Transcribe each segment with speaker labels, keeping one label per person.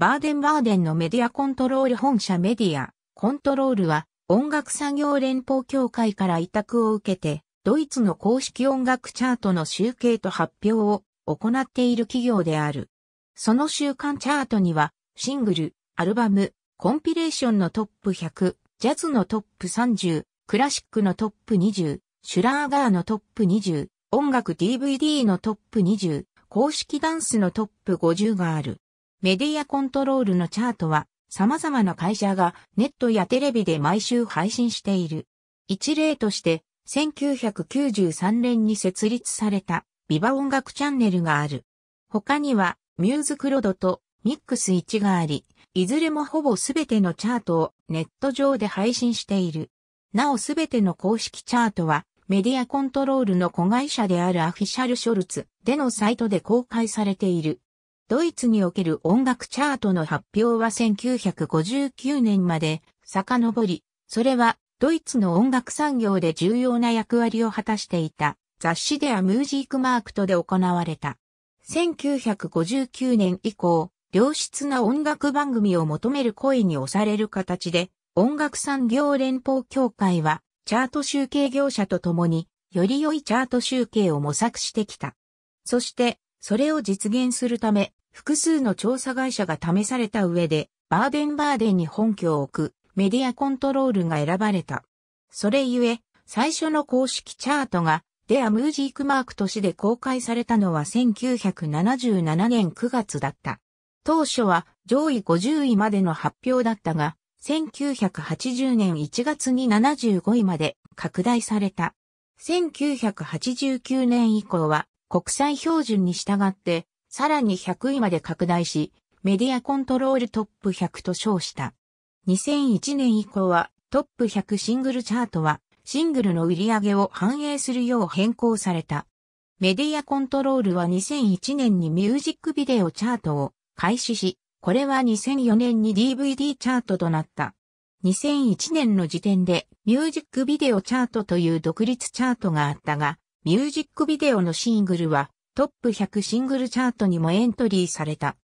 Speaker 1: バーデンバーデンのメディアコントロール本社メディア、コントロールは音楽産業連邦協会から委託を受けて、ドイツの公式音楽チャートの集計と発表を行っている企業である。その週間チャートには、シングル、アルバム、コンピレーションのトップ100、ジャズのトップ30、クラシックのトップ20、シュラーガーのトップ20、音楽 DVD のトップ20、公式ダンスのトップ50がある。メディアコントロールのチャートは様々な会社がネットやテレビで毎週配信している。一例として1993年に設立されたビバ音楽チャンネルがある。他にはミューズクロドとミックス1があり、いずれもほぼすべてのチャートをネット上で配信している。なおすべての公式チャートはメディアコントロールの子会社であるアフィシャルショルツでのサイトで公開されている。ドイツにおける音楽チャートの発表は1959年まで遡り、それはドイツの音楽産業で重要な役割を果たしていた雑誌ではムージークマークとで行われた。1959年以降、良質な音楽番組を求める声に押される形で、音楽産業連邦協会は、チャート集計業者と共に、より良いチャート集計を模索してきた。そして、それを実現するため、複数の調査会社が試された上で、バーデンバーデンに本拠を置くメディアコントロールが選ばれた。それゆえ、最初の公式チャートが、デアムージークマーク都市で公開されたのは1977年9月だった。当初は上位50位までの発表だったが、1980年1月に75位まで拡大された。1989年以降は国際標準に従ってさらに100位まで拡大し、メディアコントロールトップ100と称した。2001年以降はトップ100シングルチャートはシングルの売り上げを反映するよう変更された。メディアコントロールは2001年にミュージックビデオチャートを開始し、これは2004年に DVD チャートとなった。2001年の時点でミュージックビデオチャートという独立チャートがあったが、ミュージックビデオのシングルはトップ100シングルチャートにもエントリーされた。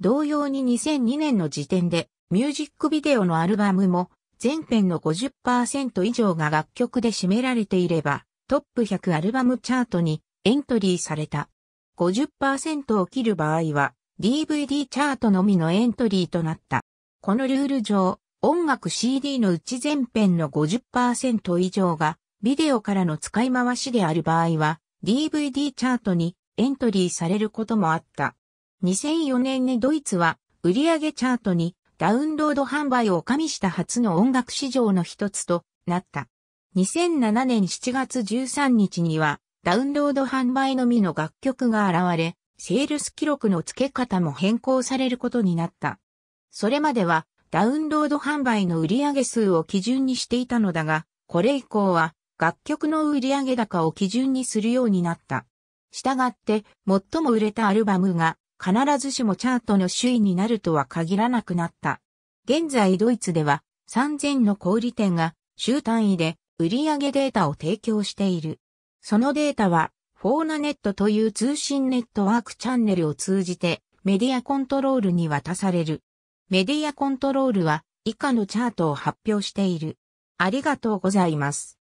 Speaker 1: 同様に2002年の時点で、ミュージックビデオのアルバムも、全編の50%以上が楽曲で占められていれば、トップ100アルバムチャートにエントリーされた。50%を切る場合は、DVD チャートのみのエントリーとなった。このルール上、音楽 CD のうち全編の50%以上が、ビデオからの使い回しである場合は、DVD チャートにエントリーされることもあった。2004年にドイツは売上チャートにダウンロード販売を加味した初の音楽市場の一つとなった。2007年7月13日にはダウンロード販売のみの楽曲が現れ、セールス記録の付け方も変更されることになった。それまではダウンロード販売の売上数を基準にしていたのだが、これ以降は楽曲の売上高を基準にするようになった。したがって、最も売れたアルバムが、必ずしもチャートの首位になるとは限らなくなった。現在ドイツでは、3000の小売店が、週単位で、売上データを提供している。そのデータは、フォーナネットという通信ネットワークチャンネルを通じて、メディアコントロールに渡される。メディアコントロールは、以下のチャートを発表している。ありがとうございます。